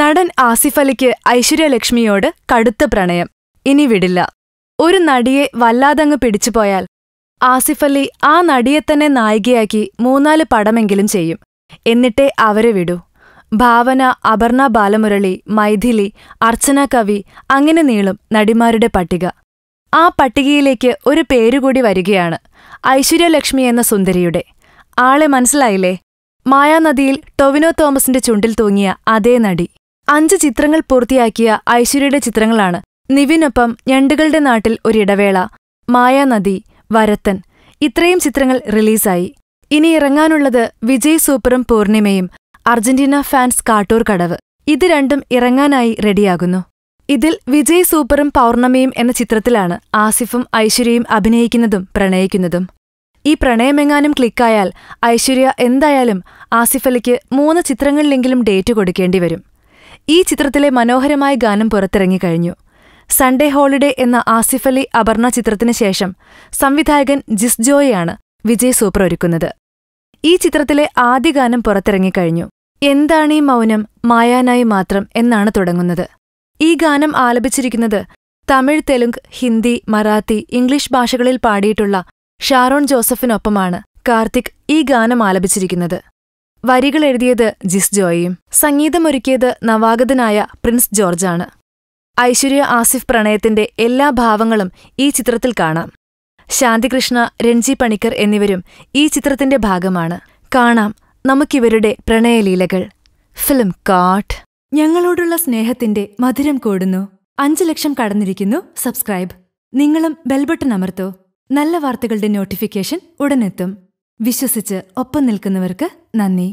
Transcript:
നടൻ ആസിഫ് അലിക്ക് ഐശ്വര്യലക്ഷ്മിയോട് കടുത്ത പ്രണയം ഇനി വിടില്ല ഒരു നടിയെ വല്ലാതങ്ങ് പിടിച്ചുപോയാൽ ആസിഫ് അലി ആ നടിയെ തന്നെ നായികയാക്കി മൂന്നാല് പടമെങ്കിലും ചെയ്യും എന്നിട്ടേ അവരെ വിടൂ ഭാവന അപർണ ബാലമുരളി മൈഥിലി അർച്ചന കവി അങ്ങനെ നീളും നടിമാരുടെ പട്ടിക ആ പട്ടികയിലേക്ക് ഒരു പേരുകൂടി വരികയാണ് ഐശ്വര്യലക്ഷ്മി എന്ന സുന്ദരിയുടെ ആളെ മനസ്സിലായില്ലേ മായാനദിയിൽ ടൊവിനോ തോമസിന്റെ ചുണ്ടിൽ തൂങ്ങിയ അതേ നടി അഞ്ച് ചിത്രങ്ങൾ പൂർത്തിയാക്കിയ ഐശ്വര്യയുടെ ചിത്രങ്ങളാണ് നിവിനൊപ്പം ഞണ്ടുകളുടെ നാട്ടിൽ ഒരിടവേള മായാനദി വരത്തൻ ഇത്രയും ചിത്രങ്ങൾ റിലീസായി ഇനി ഇറങ്ങാനുള്ളത് വിജയ് സൂപ്പറും പൂർണിമയും അർജന്റീന ഫാൻസ് കാട്ടൂർ കടവ് ഇത് രണ്ടും ഇറങ്ങാനായി റെഡിയാകുന്നു ഇതിൽ വിജയ് സൂപ്പറും പൗർണമിയും എന്ന ചിത്രത്തിലാണ് ആസിഫും ഐശ്വര്യയും അഭിനയിക്കുന്നതും പ്രണയിക്കുന്നതും ഈ പ്രണയമെങ്ങാനും ക്ലിക്കായാൽ ഐശ്വര്യ എന്തായാലും ആസിഫ് മൂന്ന് ചിത്രങ്ങളിലെങ്കിലും ഡേറ്റ് കൊടുക്കേണ്ടി വരും ഈ ചിത്രത്തിലെ മനോഹരമായ ഗാനം പുറത്തിറങ്ങിക്കഴിഞ്ഞു സൺഡേ ഹോളിഡേ എന്ന ആസിഫ് അലി അപർണ ചിത്രത്തിന് ശേഷം സംവിധായകൻ ജിസ്ജോയെയാണ് വിജയ് സൂപ്പർ ഒരുക്കുന്നത് ഈ ചിത്രത്തിലെ ആദ്യ ഗാനം പുറത്തിറങ്ങിക്കഴിഞ്ഞു എന്താണീ മൗനം മായാനായി മാത്രം എന്നാണ് തുടങ്ങുന്നത് ഈ ഗാനം ആലപിച്ചിരിക്കുന്നത് തമിഴ് തെലുങ്ക് ഹിന്ദി മറാത്തി ഇംഗ്ലീഷ് ഭാഷകളിൽ പാടിയിട്ടുള്ള ഷാരോൺ ജോസഫിനൊപ്പമാണ് കാർത്തിക് ഈ ഗാനം ആലപിച്ചിരിക്കുന്നത് വരികൾ എഴുതിയത് ജിസ് ജോയിയും സംഗീതമൊരുക്കിയത് നവാഗതനായ പ്രിൻസ് ജോർജാണ് ഐശ്വര്യ ആസിഫ് പ്രണയത്തിന്റെ എല്ലാ ഭാവങ്ങളും ഈ ചിത്രത്തിൽ കാണാം ശാന്തികൃഷ്ണ രഞ്ജി പണിക്കർ എന്നിവരും ഈ ചിത്രത്തിന്റെ ഭാഗമാണ് കാണാം നമുക്കിവരുടെ പ്രണയലീലകൾ ഫിലിം കാട്ട് ഞങ്ങളോടുള്ള സ്നേഹത്തിന്റെ മധുരം കൂടുന്നു അഞ്ചു ലക്ഷം കടന്നിരിക്കുന്നു സബ്സ്ക്രൈബ് നിങ്ങളും ബെൽബട്ടൺ അമർത്തോ നല്ല വാർത്തകളുടെ നോട്ടിഫിക്കേഷൻ ഉടനെത്തും വിശ്വസിച്ച് ഒപ്പം നിൽക്കുന്നവർക്ക് നന്ദി